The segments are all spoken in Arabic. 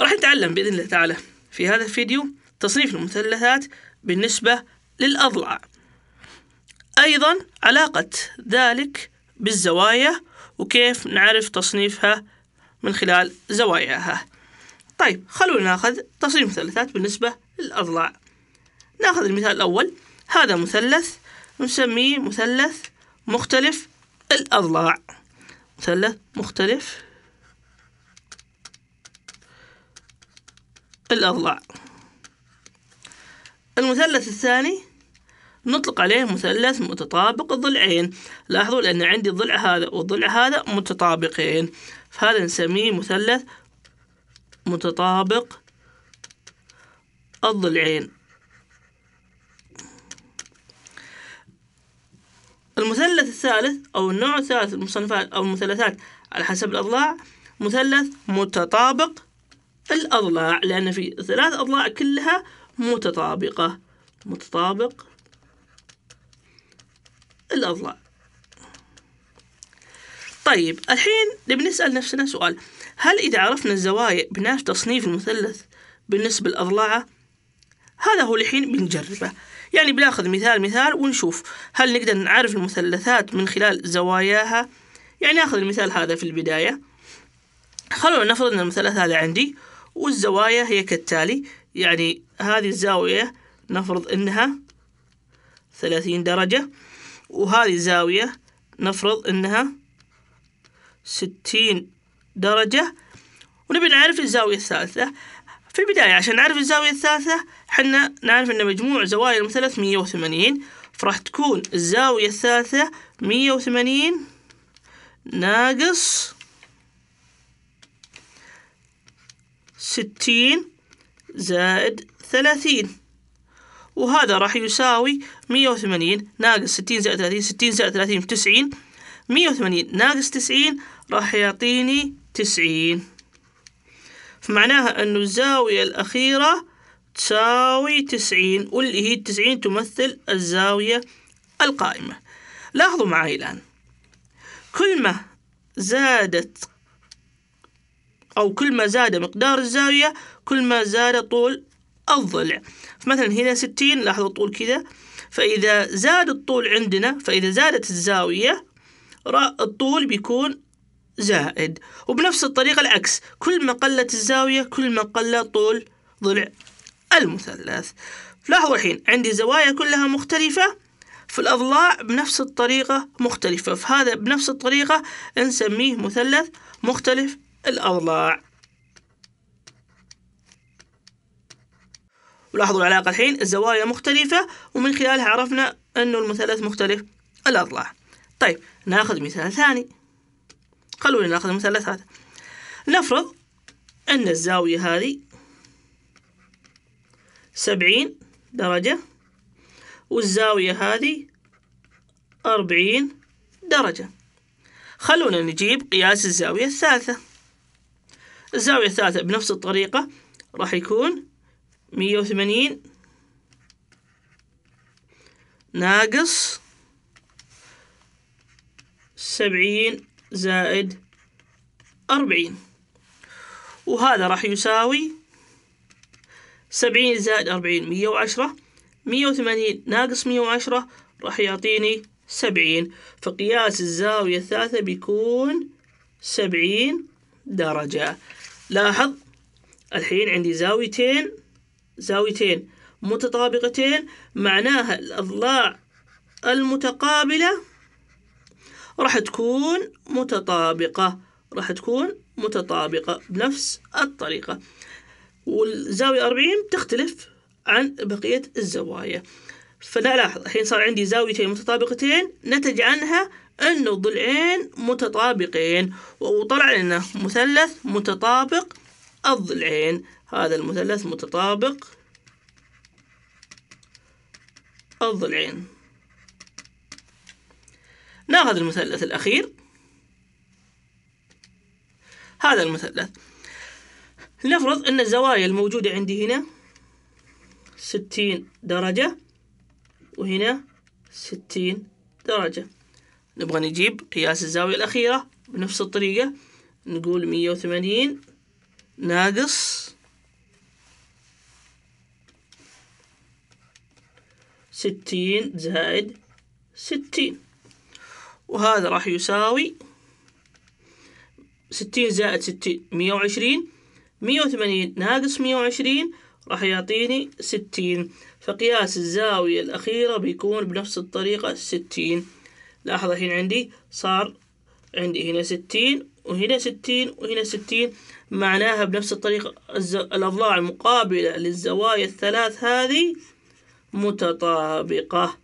راح نتعلم بإذن الله تعالى في هذا الفيديو تصنيف المثلثات بالنسبة للأضلاع أيضا علاقة ذلك بالزوايا وكيف نعرف تصنيفها من خلال زواياها طيب خلونا ناخذ تصنيف المثلثات بالنسبة للأضلاع ناخذ المثال الأول هذا مثلث نسميه مثلث مختلف الأضلاع مثلث مختلف في الأضلاع المثلث الثاني نطلق عليه مثلث متطابق الضلعين لاحظوا لأن عندي الضلع هذا والضلع هذا متطابقين فهذا نسميه مثلث متطابق الضلعين المثلث الثالث أو النوع الثالث المصنفات أو المثلثات على حسب الأضلاع مثلث متطابق الأضلاع لأن في ثلاث أضلاع كلها متطابقة متطابق الأضلاع طيب الحين نبي نسأل نفسنا سؤال هل إذا عرفنا الزوايا بنعرف تصنيف المثلث بالنسبة للأضلاع هذا هو الحين بنجربه يعني بناخذ مثال مثال ونشوف هل نقدر نعرف المثلثات من خلال زواياها يعني ناخذ المثال هذا في البداية خلونا نفرض أن المثلث هذا عندي والزوايا هي كالتالي يعني هذه الزاوية نفرض إنها ثلاثين درجة وهذه الزاوية نفرض إنها ستين درجة ونبي نعرف الزاوية الثالثة في البداية عشان نعرف الزاوية الثالثة حنا نعرف إن مجموع زوايا المثلث مية وثمانين فراح تكون الزاوية الثالثة مية وثمانين ناقص ستين زائد ثلاثين وهذا راح يساوي مية وثمانين ناقص ستين زائد ثلاثين ستين زائد ثلاثين تسعين مية وثمانين ناقص تسعين راح يعطيني تسعين فمعناها أنه الزاوية الأخيرة تساوي تسعين واللي هي التسعين تمثل الزاوية القائمة لاحظوا معي الآن كل ما زادت أو كل ما زاد مقدار الزاوية كل ما زاد طول الضلع فمثلا هنا ستين لاحظوا الطول كذا فإذا زاد الطول عندنا فإذا زادت الزاوية الطول بيكون زائد وبنفس الطريقة العكس كل ما قلت الزاوية كل ما قل طول ضلع المثلث لاحظوا الحين عندي زوايا كلها مختلفة في الأضلاع بنفس الطريقة مختلفة فهذا بنفس الطريقة نسميه مثلث مختلف الأضلاع ولاحظوا العلاقة الحين الزوايا مختلفة ومن خلالها عرفنا أنه المثلث مختلف الأضلاع طيب ناخذ مثال ثاني خلونا ناخذ المثلث هذا نفرض أن الزاوية هذه سبعين درجة والزاوية هذه أربعين درجة خلونا نجيب قياس الزاوية الثالثة الزاوية الثالثة بنفس الطريقة راح يكون مية وثمانين ناقص سبعين زائد أربعين وهذا راح يساوي سبعين زائد أربعين مية وعشرة مية وثمانين ناقص مية وعشرة راح يعطيني سبعين فقياس الزاوية الثالثة بيكون سبعين درجة لاحظ الحين عندي زاويتين زاويتين متطابقتين معناها الأضلاع المتقابلة راح تكون متطابقة راح تكون متطابقة بنفس الطريقة والزاوية 40 تختلف عن بقية الزوايا فنلاحظ الحين صار عندي زاويتين متطابقتين نتج عنها أنه الضلعين متطابقين وطلع لنا مثلث متطابق الضلعين هذا المثلث متطابق الضلعين ناخذ المثلث الأخير هذا المثلث لنفرض أن الزوايا الموجودة عندي هنا ستين درجة وهنا ستين درجة نبغى نجيب قياس الزاوية الأخيرة بنفس الطريقة نقول مية وثمانين ناقص ستين زائد ستين وهذا راح يساوي ستين زائد ستين مية وعشرين مية وثمانين ناقص مية وعشرين راح يعطيني ستين فقياس الزاوية الأخيرة بيكون بنفس الطريقة ستين لاحظ الحين عندي صار عندي هنا ستين وهنا ستين وهنا ستين معناها بنفس الطريقة الأضلاع المقابلة للزوايا الثلاث هذه متطابقة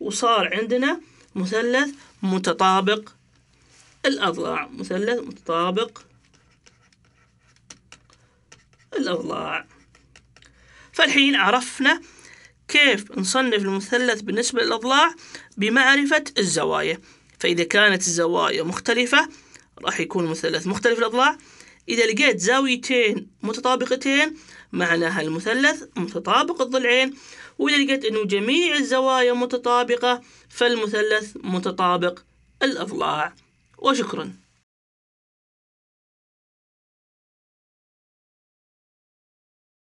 وصار عندنا مثلث متطابق الأضلاع مثلث متطابق الأضلاع فالحين عرفنا كيف نصنف المثلث بالنسبة للأضلاع بمعرفة الزوايا فإذا كانت الزوايا مختلفة راح يكون المثلث مختلف الأضلاع إذا لقيت زاويتين متطابقتين معناها المثلث متطابق الضلعين وإذا لقيت أنه جميع الزوايا متطابقة فالمثلث متطابق الأضلاع وشكراً